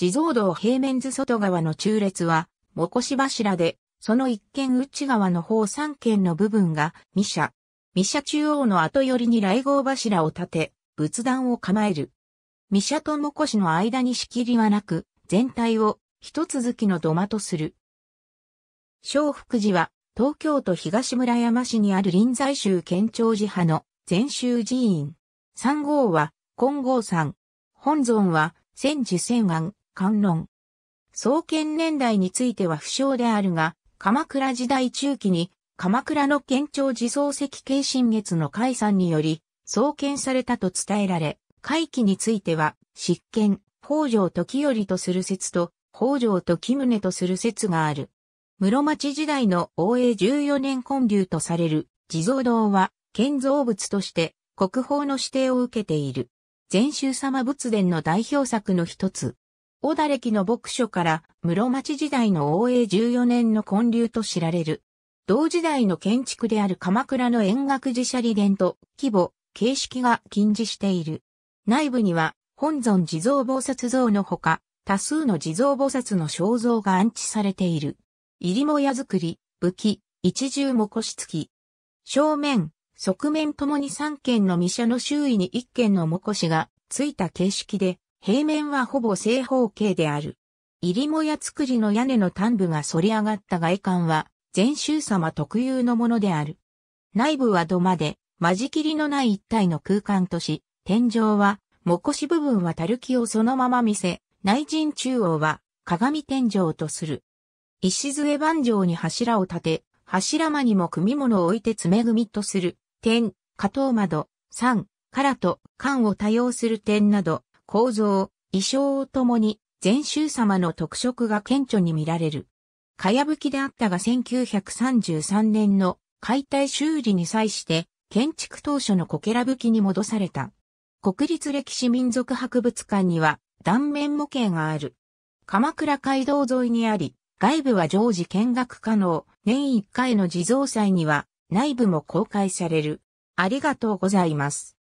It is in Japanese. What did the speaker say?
地蔵道平面図外側の中列は、もこし柱で、その一軒内側の方三軒の部分が、三社。三社中央の後寄りに来号柱を立て、仏壇を構える。三社ともこしの間に仕切りはなく、全体を一続きの土間とする。小福寺は、東京都東村山市にある臨済宗県庁寺派の禅宗寺院。三号は、金剛山。本尊は、千寿千安、観論。創建年代については不詳であるが、鎌倉時代中期に鎌倉の県庁寺創石慶新月の解散により創建されたと伝えられ、会期については、執権、北条時頼とする説と、北条時宗とする説がある。室町時代の応永14年建立とされる地蔵堂は建造物として国宝の指定を受けている。禅宗様仏殿の代表作の一つ。小田歴の牧書から室町時代の応永14年の建立と知られる。同時代の建築である鎌倉の円楽寺舎利殿と規模、形式が禁じしている。内部には本尊地蔵菩薩像のほか、多数の地蔵菩薩の肖像が安置されている。入りもや作り、武器、一重もしつき。正面、側面ともに3軒の御社の周囲に1軒のもこしがついた形式で、平面はほぼ正方形である。入りもや造りの屋根の端部が反り上がった外観は、禅宗様特有のものである。内部は土間で、間仕切りのない一体の空間とし、天井は、もこし部分は垂木をそのまま見せ、内陣中央は、鏡天井とする。石杖盤上に柱を立て、柱間にも組物を置いて詰め組とする、天、加藤窓、三、からと、間を多用する点など、構造、衣装をともに、禅宗様の特色が顕著に見られる。かやぶきであったが1933年の解体修理に際して、建築当初のこけらぶきに戻された。国立歴史民族博物館には断面模型がある。鎌倉街道沿いにあり、外部は常時見学可能。年1回の地蔵祭には内部も公開される。ありがとうございます。